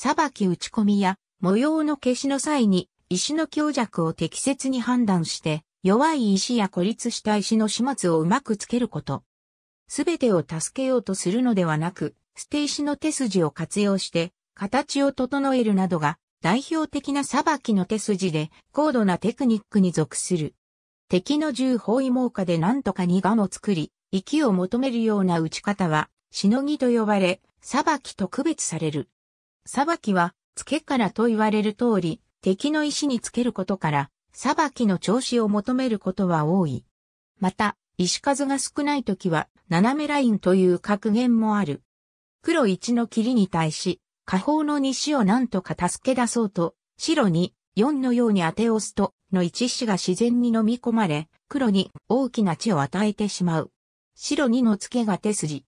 裁き打ち込みや模様の消しの際に石の強弱を適切に判断して弱い石や孤立した石の始末をうまくつけること。すべてを助けようとするのではなく、捨て石の手筋を活用して形を整えるなどが代表的な裁きの手筋で高度なテクニックに属する。敵の銃包囲網下で何とか苦も作り、息を求めるような打ち方は、しのぎと呼ばれ、裁きと区別される。裁きは、付けからと言われる通り、敵の石につけることから、裁きの調子を求めることは多い。また、石数が少ない時は、斜めラインという格言もある。黒1の霧に対し、下方の西を何とか助け出そうと、白2、4のように当て押すと、の1子が自然に飲み込まれ、黒に大きな地を与えてしまう。白2の付けが手筋。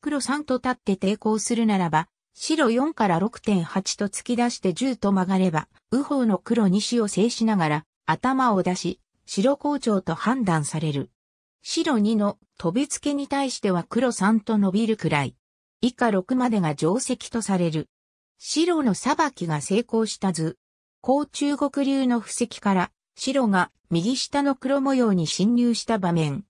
黒3と立って抵抗するならば、白4から6.8と突き出して10と曲がれば、右方の黒2子を制しながら、頭を出し、白校長と判断される。白2の飛びつけに対しては黒3と伸びるくらい。以下6までが定石とされる。白の裁きが成功した図。高中国流の布石から白が右下の黒模様に侵入した場面。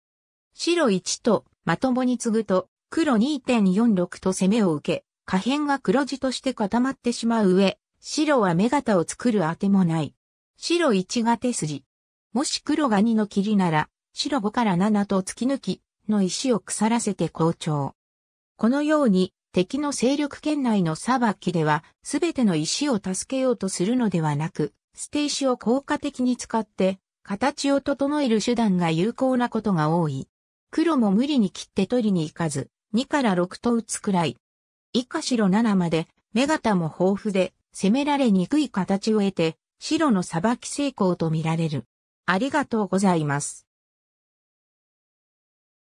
白1とまともに継ぐと黒2.46と攻めを受け、可変が黒字として固まってしまう上、白は目型を作るあてもない。白1が手筋。もし黒が2の霧なら、白5から7と突き抜き、の石を腐らせて好調。このように、敵の勢力圏内の裁きでは、すべての石を助けようとするのではなく、捨て石を効果的に使って、形を整える手段が有効なことが多い。黒も無理に切って取りに行かず、2から6と打つくらい、以下白7まで、目型も豊富で、攻められにくい形を得て、白の裁き成功とみられる。ありがとうございます。